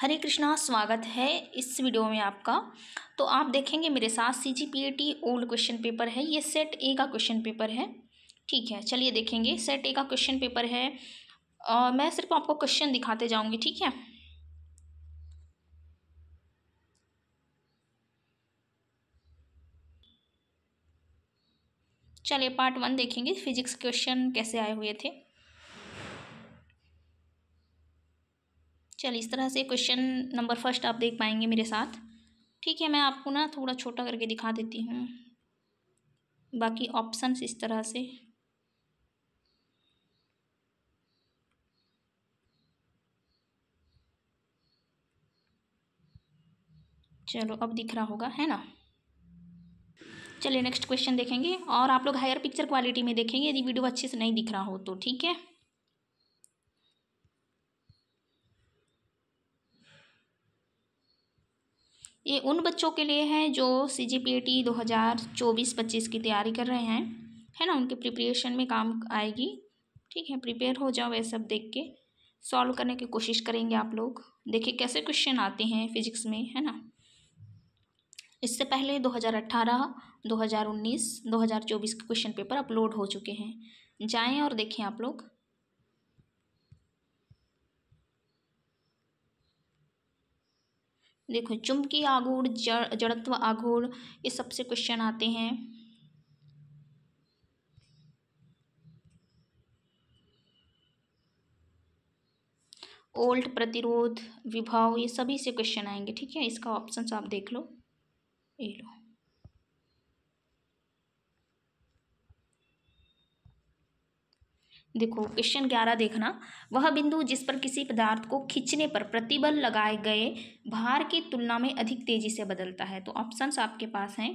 हरे कृष्णा स्वागत है इस वीडियो में आपका तो आप देखेंगे मेरे साथ C G P A T old question paper है ये सेट ए का क्वेश्चन पेपर है ठीक है चलिए देखेंगे सेट ए का क्वेश्चन पेपर है आ, मैं सिर्फ आपको क्वेश्चन दिखाते जाऊंगी ठीक है चलिए पार्ट वन देखेंगे फिजिक्स क्वेश्चन कैसे आए हुए थे चलिए इस तरह से क्वेश्चन नंबर फर्स्ट आप देख पाएंगे मेरे साथ ठीक है मैं आपको ना थोड़ा छोटा करके दिखा देती हूँ बाकी ऑप्शंस इस तरह से चलो अब दिख रहा होगा है ना चलिए नेक्स्ट क्वेश्चन देखेंगे और आप लोग हायर पिक्चर क्वालिटी में देखेंगे यदि वीडियो अच्छे से नहीं दिख रहा हो तो ठीक है ये उन बच्चों के लिए है जो सी जी पी ए टी दो हज़ार चौबीस पच्चीस की तैयारी कर रहे हैं है ना उनके प्रिपरेशन में काम आएगी ठीक है प्रिपेयर हो जाओ ये सब देख के सॉल्व करने की कोशिश करेंगे आप लोग देखिए कैसे क्वेश्चन आते हैं फिजिक्स में है ना इससे पहले 2018, 2019, 2024 के क्वेश्चन पेपर अपलोड हो चुके हैं जाएं और देखें आप लोग देखो चुंबकीय आघूर जड़ जड़त्व आघूर ये सबसे क्वेश्चन आते हैं ओल्ट प्रतिरोध विभाव ये सभी से क्वेश्चन आएंगे ठीक है इसका ऑप्शन आप देख लो ये लो देखो क्वेश्चन ग्यारह देखना वह बिंदु जिस पर किसी पदार्थ को खींचने पर प्रतिबल लगाए गए भार की तुलना में अधिक तेजी से बदलता है तो ऑप्शंस आपके पास हैं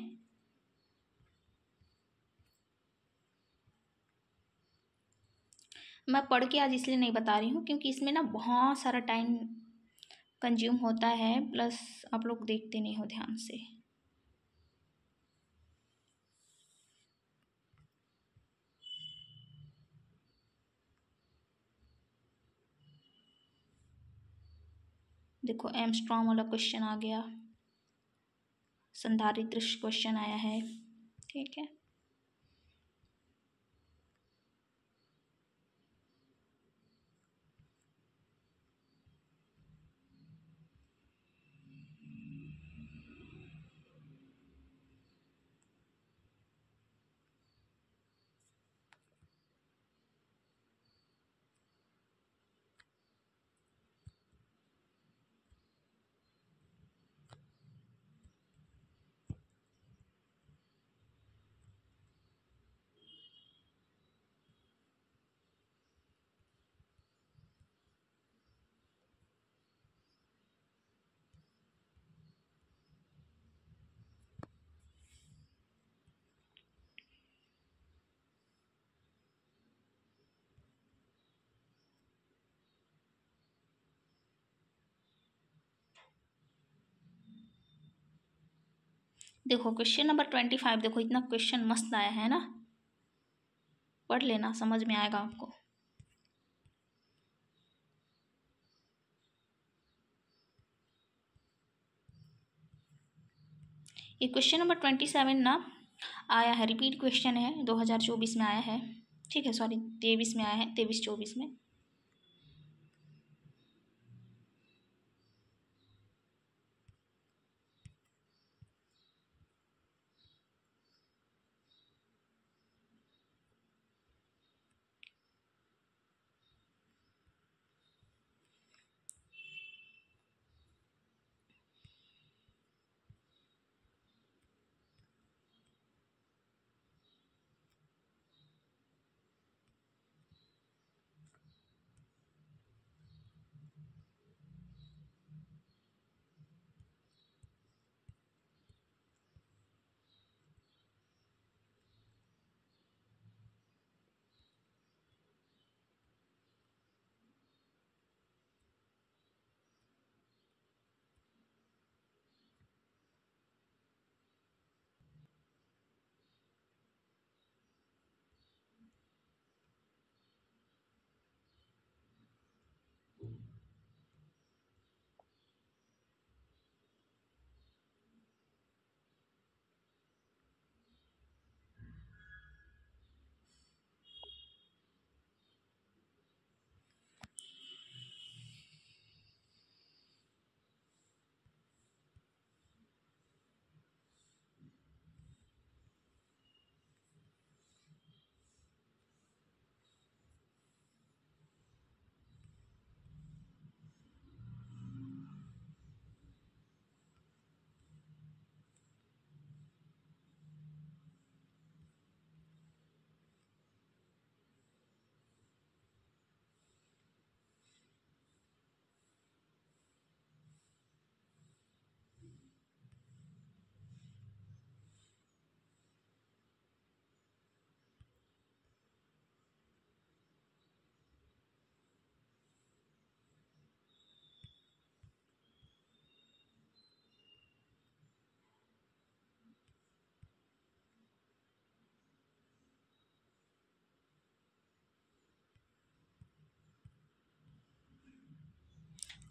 मैं पढ़ के आज इसलिए नहीं बता रही हूँ क्योंकि इसमें ना बहुत सारा टाइम कंज्यूम होता है प्लस आप लोग देखते नहीं हो ध्यान से देखो स्ट्रॉन्ग वाला क्वेश्चन आ गया संधारित्र क्वेश्चन आया है ठीक है देखो क्वेश्चन नंबर ट्वेंटी फाइव देखो इतना क्वेश्चन मस्त आया है ना पढ़ लेना समझ में आएगा आपको ये क्वेश्चन नंबर ट्वेंटी सेवन ना आया है रिपीट क्वेश्चन है दो हज़ार चौबीस में आया है ठीक है सॉरी तेईस में आया है तेईस चौबीस में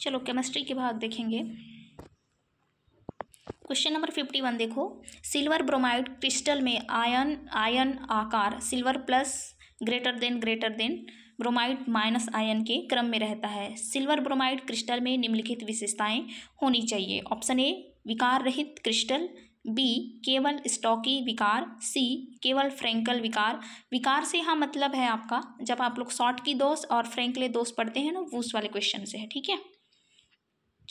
चलो केमिस्ट्री के भाग देखेंगे क्वेश्चन नंबर फिफ्टी वन देखो सिल्वर ब्रोमाइड क्रिस्टल में आयन आयन आकार silver plus greater than greater than bromide minus ion के क्रम में रहता है सिल्वर ब्रोमाइड क्रिस्टल में निम्नलिखित विशेषताएं होनी चाहिए ऑप्शन ए विकार रहित क्रिस्टल बी केवल स्टॉकी विकार सी केवल फ्रेंकल विकार विकार से यहाँ मतलब है आपका जब आप लोग शॉर्ट की दोष और फ्रेंकले दोष पढ़ते हैं ना वूस वाले क्वेश्चन से है ठीक है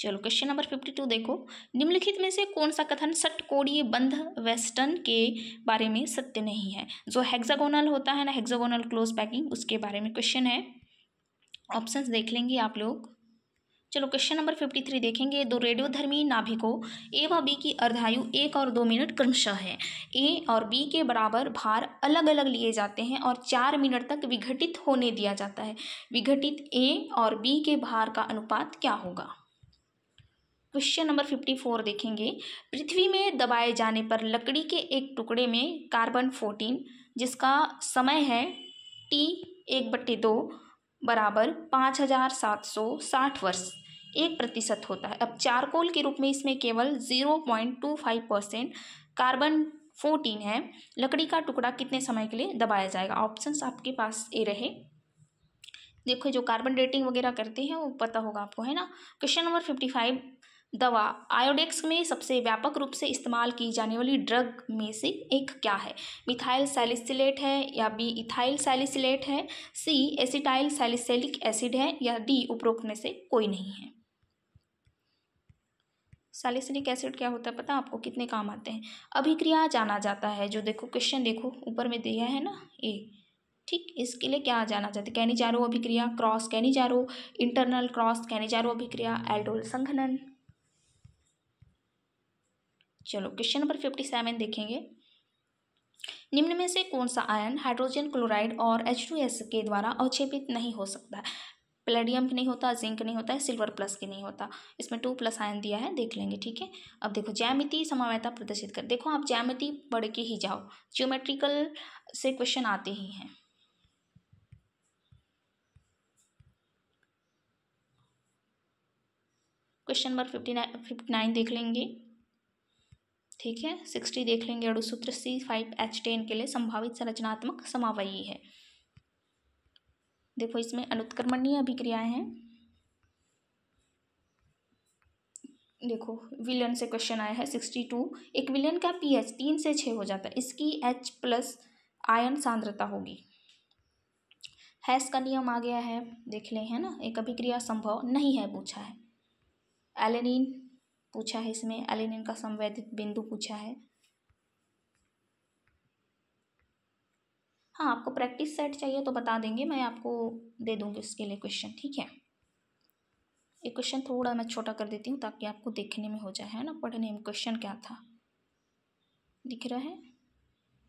चलो क्वेश्चन नंबर फिफ्टी टू देखो निम्नलिखित में से कौन सा कथन सटकोणीय बंध वेस्टर्न के बारे में सत्य नहीं है जो हेक्सागोनल होता है ना हेक्सागोनल क्लोज पैकिंग उसके बारे में क्वेश्चन है ऑप्शंस देख लेंगे आप लोग चलो क्वेश्चन नंबर फिफ्टी थ्री देखेंगे दो रेडियोधर्मी नाभिकों ए व बी की अर्धायु एक और दो मिनट क्रमशः है ए और बी के बराबर भार अलग अलग लिए जाते हैं और चार मिनट तक विघटित होने दिया जाता है विघटित ए और बी के भार का अनुपात क्या होगा क्वेश्चन नंबर फिफ्टी फोर देखेंगे पृथ्वी में दबाए जाने पर लकड़ी के एक टुकड़े में कार्बन फोर्टीन जिसका समय है टी एक बट्टे दो बराबर पाँच हज़ार सात सौ साठ वर्ष एक प्रतिशत होता है अब चारकोल के रूप में इसमें केवल zero point two five percent carbon fourteen है लकड़ी का टुकड़ा कितने समय के लिए दबाया जाएगा ऑप्शन आपके पास ए रहे देखो जो कार्बन डेटिंग वगैरह करते हैं वो पता होगा आपको है ना क्वेश्चन नंबर फिफ्टी फाइव दवा आयोडेक्स में सबसे व्यापक रूप से इस्तेमाल की जाने वाली ड्रग में से एक क्या है मिथाइल सैलिसिलेट है या बी इथाइल सैलिसिलेट है सी एसिटाइल सैलिसिलिक एसिड है या डी उपरोक्त में से कोई नहीं है सैलिसिलिक एसिड क्या होता है पता आपको कितने काम आते हैं अभिक्रिया जाना जाता है जो देखो क्वेश्चन देखो ऊपर में दिया है ना ए ठीक इसके लिए क्या जाना चाहते कैनिजारो अभिक्रिया cross Cannizzaro internal cross Cannizzaro अभिक्रिया एल्डोल संघनन चलो क्वेश्चन नंबर फिफ्टी सेवन देखेंगे निम्न में से कौन सा आयन हाइड्रोजन क्लोराइड और एच टू एस के द्वारा अवक्षेपित नहीं हो सकता प्लेडियम नहीं होता जिंक नहीं होता है सिल्वर प्लस के नहीं होता इसमें टू प्लस आयन दिया है देख लेंगे ठीक है अब देखो ज्यामिति समावयता प्रदर्शित कर देखो आप ज्यामिति पढ़ के ही जाओ ज्योमेट्रिकल से क्वेश्चन आते ही हैं question number fifty nine fifty nine देख लेंगे ठीक है सिक्सटी देख लेंगे अड़ु सूत्र सी फाइव एच टेन के लिए संभावित संरचनात्मक समावयी है देखो इसमें अनुत्क्रमणीय अभिक्रियाएं हैं देखो विलियन से क्वेश्चन आया है सिक्सटी टू एक विलियन का पीएच तीन से छः हो जाता है इसकी एच प्लस आयन सांद्रता होगी हैस का नियम आ गया है देख ले है ना एक अभिक्रिया संभव नहीं है पूछा है एलेनिन पूछा है इसमें एलिनिन का संवेदित बिंदु पूछा है हाँ आपको प्रैक्टिस सेट चाहिए तो बता देंगे मैं आपको दे दूँगी उसके लिए क्वेश्चन ठीक है ये क्वेश्चन थोड़ा मैं छोटा कर देती हूँ ताकि आपको देखने में हो जाए है ना पढ़ने में क्वेश्चन क्या था दिख रहा है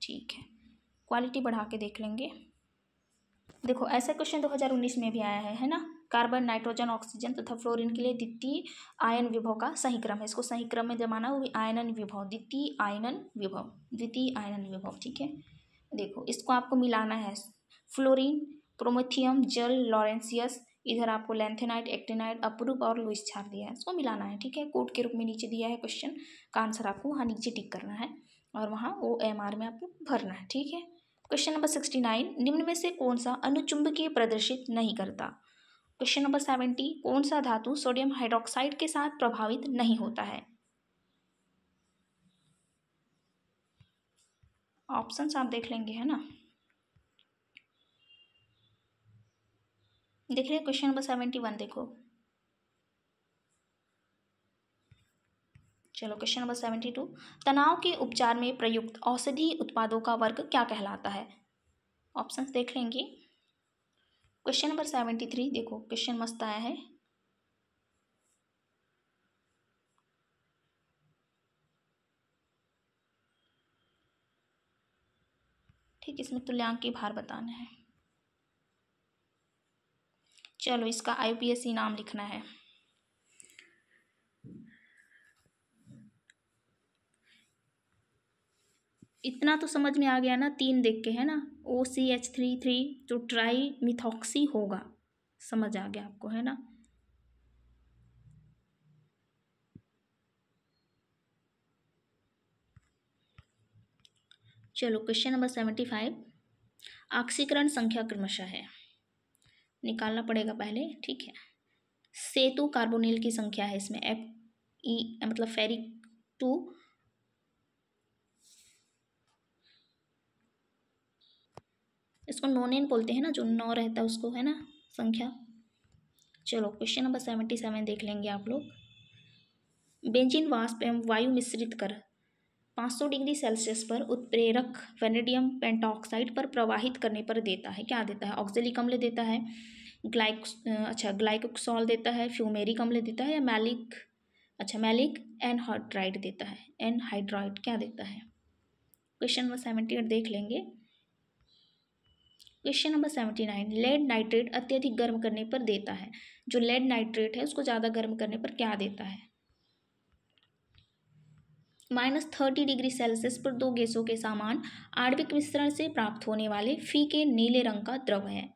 ठीक है क्वालिटी बढ़ा के देख लेंगे देखो ऐसा क्वेश्चन 2019 में भी आया है है ना कार्बन नाइट्रोजन ऑक्सीजन तथा फ्लोरीन के लिए द्वितीय आयन विभव का सही क्रम है इसको सही क्रम में जमाना वो भी आयनन विभव द्वितीय आयनन विभव द्वितीय आयनन विभव ठीक है देखो इसको आपको मिलाना है फ्लोरीन प्रोमोथियम जल लॉरेंसियस इधर आपको लेंथेनाइट एक्टेनाइट अपरूप और लुइस छाप दिया है इसको मिलाना है ठीक है कोड के रूप में नीचे दिया है क्वेश्चन का आंसर आपको वहाँ नीचे टिक करना है और वहाँ ओ एम आर में आपको भरना है ठीक है क्वेश्चन नंबर सिक्सटी नाइन निम्न में से कौन सा अनुचुंबकीय प्रदर्शित नहीं करता क्वेश्चन नंबर सेवेंटी कौन सा धातु सोडियम हाइड्रोक्साइड के साथ प्रभावित नहीं होता है ऑप्शन आप देख लेंगे है ना देख रहे क्वेश्चन नंबर सेवेंटी वन देखो चलो क्वेश्चन नंबर सेवेंटी टू तनाव के उपचार में प्रयुक्त औषधि उत्पादों का वर्ग क्या कहलाता है ऑप्शंस देख लेंगे क्वेश्चन नंबर सेवेंटी थ्री देखो क्वेश्चन मस्त आया है ठीक इसमें तुल्यांक के भार बताना है चलो इसका सी नाम लिखना है इतना तो समझ में आ गया ना तीन देख के है ना O C H three three जो ट्राई मिथॉक्सी होगा समझ आ गया आपको है ना चलो क्वेश्चन नंबर सेवेंटी फाइव आक्सीकरण संख्या क्रमशः है निकालना पड़ेगा पहले ठीक है सेतु कार्बोनिल की संख्या है इसमें एफ ई e, मतलब फेरिक टू इसको नोनेन बोलते हैं ना जो नौ रहता है उसको है ना संख्या चलो क्वेश्चन नंबर सेवेंटी सेवन देख लेंगे आप लोग बेंजिन वाष्प एवं वायु मिश्रित कर पाँच सौ डिग्री सेल्सियस पर उत्प्रेरक वेनेडियम पेंटाऑक्साइड पर प्रवाहित करने पर देता है क्या देता है ऑक्जेलिक अम्ल देता है ग्लाइक अच्छा ग्लाइकोक्सॉल देता है फ्यूमेरिक अम्ल देता है या मैलिक अच्छा मैलिक एनहाइड्राइड देता है एनहाइड्राइड क्या देता है क्वेश्चन नंबर सेवेंटी एट देख लेंगे question number seventy nine lead nitrate अत्यधिक गर्म करने पर देता है जो लेड नाइट्रेट है उसको ज़्यादा गर्म करने पर क्या देता है माइनस थर्टी डिग्री सेल्सियस पर दो गैसों के सामान आणविक मिश्रण से प्राप्त होने वाले फीके नीले रंग का द्रव है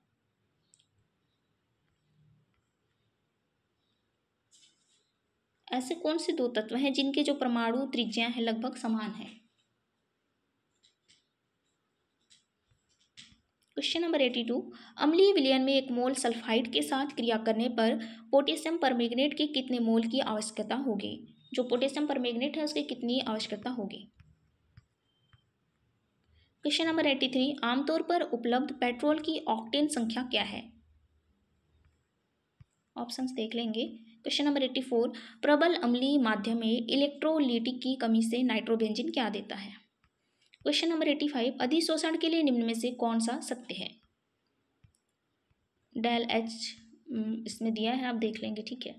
ऐसे कौन से दो तत्व हैं जिनके जो परमाणु त्रिज्या हैं लगभग समान है क्वेश्चन नंबर एटी टू अम्ली विलयन में एक मोल सल्फाइड के साथ क्रिया करने पर पोटेशियम परमेग्नेट के कितने मोल की आवश्यकता होगी जो पोटेशियम परमेग्नेट है उसकी कितनी आवश्यकता होगी क्वेश्चन नंबर एटी थ्री आमतौर पर उपलब्ध पेट्रोल की ऑक्टेन संख्या क्या है ऑप्शंस देख लेंगे क्वेश्चन नंबर एट्टी फोर प्रबल अम्ली माध्यम में इलेक्ट्रोलिटिक की कमी से नाइट्रोबेंजिन क्या देता है क्वेश्चन नंबर एटी फाइव अधिशोषण के लिए निम्न में से कौन सा सत्य है डेल एच हम्म, इसमें दिया है आप देख लेंगे ठीक है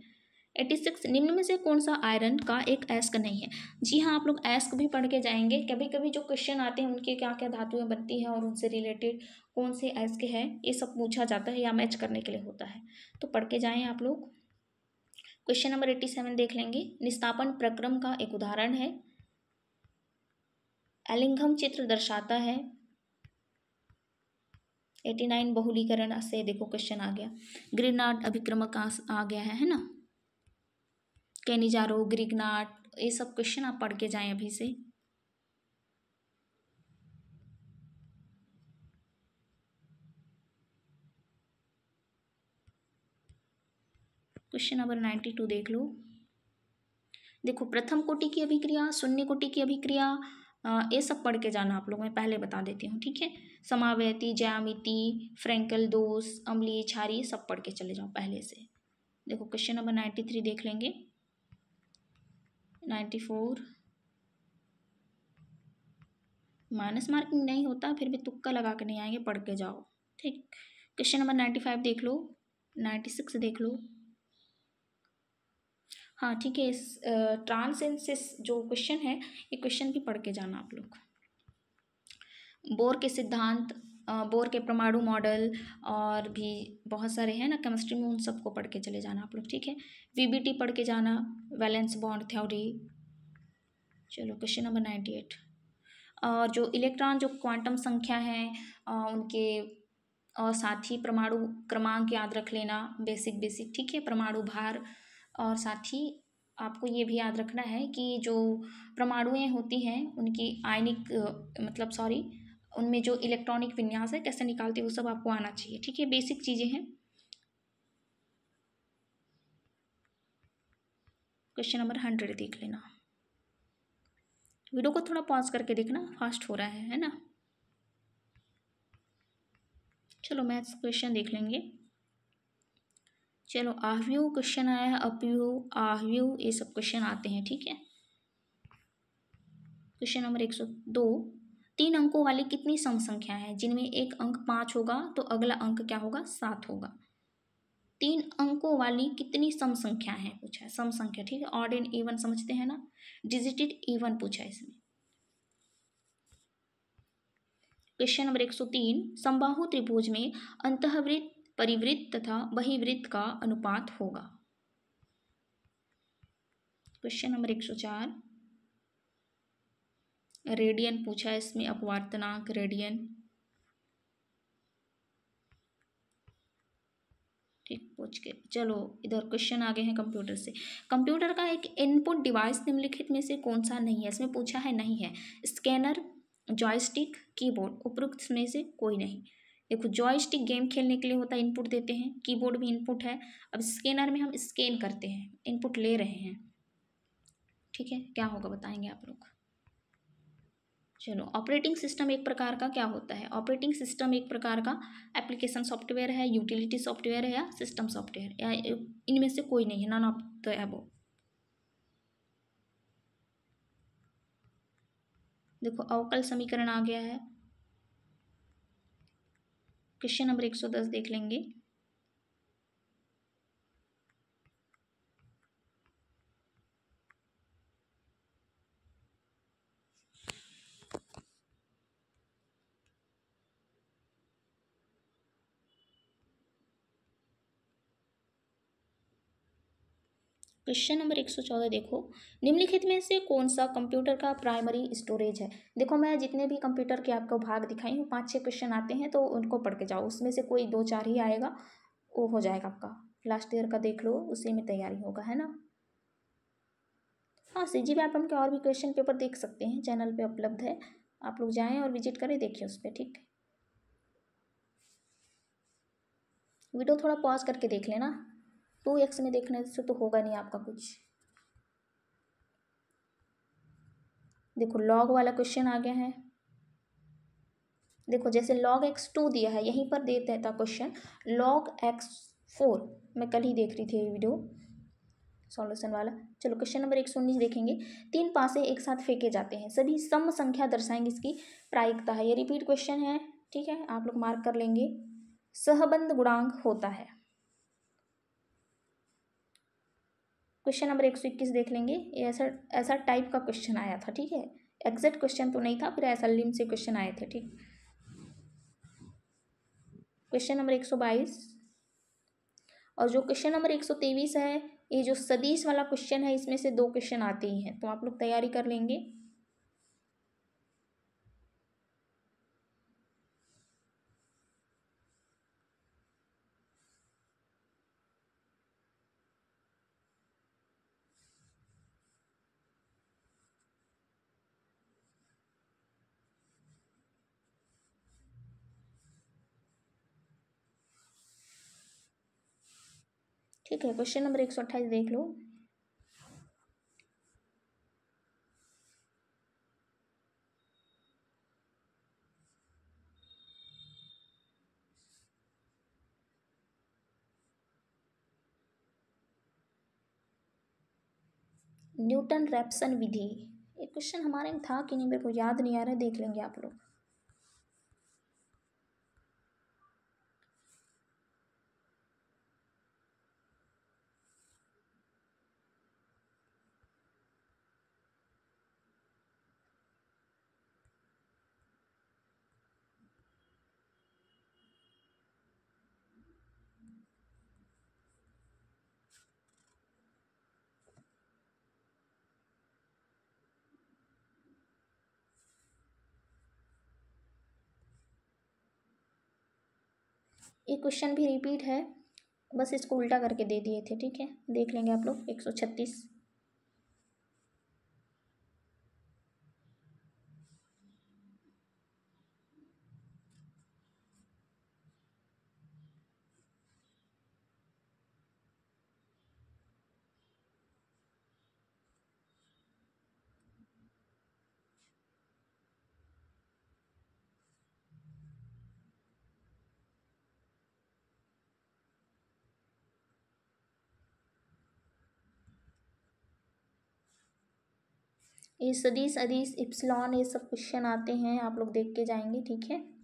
एटी सिक्स निम्न में से कौन सा आयरन का एक एस्क नहीं है जी हाँ आप लोग एस्क भी पढ़ के जाएंगे कभी कभी जो क्वेश्चन आते हैं उनके क्या क्या धातुएं बनती हैं और उनसे रिलेटेड कौन से एस्क है ये सब पूछा जाता है या मैच करने के लिए होता है तो पढ़ के जाएँ आप लोग क्वेश्चन नंबर एट्टी सेवन देख लेंगे निस्तापन प्रक्रम का एक उदाहरण है अलिंगम चित्र दर्शाता है एटी नाइन बहुलीकरण से देखो क्वेश्चन आ गया ग्रीनाट अभिक्रमक आ गया है है ना कैनिजारो ग्रिगनाट ये सब क्वेश्चन आप पढ़ के जाएं अभी से क्वेश्चन नंबर नाइन्टी टू देख लो देखो प्रथम कोटि की अभिक्रिया शून्य कोटि की अभिक्रिया ये सब पढ़ के जाना आप लोग मैं पहले बता देती हूँ ठीक है समावयती ज्यामिति फ्रेंकल दोष अम्लीय छारी सब पढ़ के चले जाओ पहले से देखो क्वेश्चन नंबर नाइन्टी थ्री देख लेंगे नाइन्टी फोर माइनस मार्किंग नहीं होता फिर भी तुक्का लगा के नहीं आएंगे पढ़ के जाओ ठीक क्वेश्चन नंबर नाइन्टी फाइव देख लो नाइन्टी सिक्स देख लो हाँ ठीक है इस ट्रांसेंसिस जो क्वेश्चन है ये क्वेश्चन भी पढ़ के जाना आप लोग बोर के सिद्धांत बोर के परमाणु मॉडल और भी बहुत सारे हैं ना केमिस्ट्री में उन सबको पढ़ के चले जाना आप लोग ठीक है वीबीटी पढ़ के जाना वैलेंस बॉन्ड थ्योरी चलो क्वेश्चन नंबर नाइन्टी एट और जो इलेक्ट्रॉन जो क्वांटम संख्या है उनके और साथ ही परमाणु क्रमांक याद रख लेना बेसिक बेसिक ठीक है परमाणु भार और साथ ही आपको ये भी याद रखना है कि जो परमाणुएँ होती हैं उनकी आयनिक मतलब सॉरी उनमें जो इलेक्ट्रॉनिक विन्यास है कैसे निकालते हैं वो सब आपको आना चाहिए ठीक है बेसिक चीज़ें हैं क्वेश्चन नंबर हंड्रेड देख लेना वीडियो को थोड़ा पॉज करके देखना फास्ट हो रहा है है ना चलो मैथ्स क्वेश्चन देख लेंगे चलो आहव्यू क्वेश्चन आया है अपव्यू आहव्यू ये सब क्वेश्चन आते हैं ठीक है क्वेश्चन नंबर एक सौ दो तीन अंकों वाली कितनी सम संख्या है जिनमें एक अंक पाँच होगा तो अगला अंक क्या होगा सात होगा तीन अंकों वाली कितनी सम संख्या है पूछा है सम संख्या ठीक है ऑड एंड इवन समझते हैं ना डिजिटेड इवन पूछा है इसमें क्वेश्चन नंबर एक सौ तीन समबाहु त्रिभुज में अंतःवृत्त परिवृत्त तथा बहिवृत्त का अनुपात होगा क्वेश्चन नंबर एक सौ चार रेडियन पूछा है इसमें अपवर्तनांक रेडियन ठीक पूछ के चलो इधर क्वेश्चन आ गए हैं कंप्यूटर से कंप्यूटर का एक इनपुट डिवाइस निम्नलिखित में से कौन सा नहीं है इसमें पूछा है नहीं है स्कैनर जॉयस्टिक कीबोर्ड उपरोक्त में से कोई नहीं देखो जॉयस्टिक गेम खेलने के लिए होता है इनपुट देते हैं कीबोर्ड भी इनपुट है अब स्कैनर में हम स्कैन करते हैं इनपुट ले रहे हैं ठीक है क्या होगा बताएंगे आप लोग चलो ऑपरेटिंग सिस्टम एक प्रकार का क्या होता है ऑपरेटिंग सिस्टम एक प्रकार का एप्लीकेशन सॉफ्टवेयर है यूटिलिटी सॉफ्टवेयर है या सिस्टम सॉफ्टवेयर या इनमें से कोई नहीं है नॉन ऑफ द एबो देखो अवकल समीकरण आ गया है क्वेश्चन नंबर एक सौ दस देख लेंगे क्वेश्चन नंबर एक सौ चौदह देखो निम्नलिखित में से कौन सा कंप्यूटर का प्राइमरी स्टोरेज है देखो मैं जितने भी कंप्यूटर के आपको भाग दिखाई हूँ पाँच छः क्वेश्चन आते हैं तो उनको पढ़ के जाओ उसमें से कोई दो चार ही आएगा वो हो जाएगा आपका लास्ट ईयर का देख लो उसी में तैयारी होगा है ना हाँ सी जी मैप हम के और भी क्वेश्चन पेपर देख सकते हैं चैनल पे उपलब्ध है आप लोग जाएँ और विजिट करें देखिए उस पर ठीक है वीडियो थोड़ा पॉज करके देख लेना टू एक्स में देखने से तो होगा नहीं आपका कुछ देखो लॉग वाला क्वेश्चन आ गया है देखो जैसे लॉग एक्स टू दिया है यहीं पर दे देता क्वेश्चन लॉग एक्स फोर मैं कल ही देख रही थी ये वीडियो सॉल्यूशन वाला चलो क्वेश्चन नंबर एक सौ उन्नीस देखेंगे तीन पासे एक साथ फेंके जाते हैं सभी सम संख्या दर्शाएंगे इसकी प्रायिकता है ये रिपीट क्वेश्चन है ठीक है आप लोग मार्क कर लेंगे सहबंद गुणांक होता है क्वेश्चन नंबर एक सौ इक्कीस देख लेंगे ये ऐसा ऐसा टाइप का क्वेश्चन आया था ठीक है एग्जैक्ट क्वेश्चन तो नहीं था फिर ऐसा लिम से क्वेश्चन आए थे ठीक क्वेश्चन नंबर एक सौ बाईस और जो क्वेश्चन नंबर एक सौ तेईस है ये जो सदीश वाला क्वेश्चन है इसमें से दो क्वेश्चन आते ही हैं तो आप लोग तैयारी कर लेंगे ठीक है क्वेश्चन नंबर एक सौ अट्ठाईस देख लो न्यूटन रैप्सन विधि ये क्वेश्चन हमारे था कि नहीं मेरे को याद नहीं आ रहा है देख लेंगे आप लोग ये क्वेश्चन भी रिपीट है बस इसको उल्टा करके दे दिए थे ठीक है देख लेंगे आप लोग एक सौ छत्तीस ये सदीस अदीस इप्सलॉन ये सब क्वेश्चन आते हैं आप लोग देख के जाएंगे ठीक है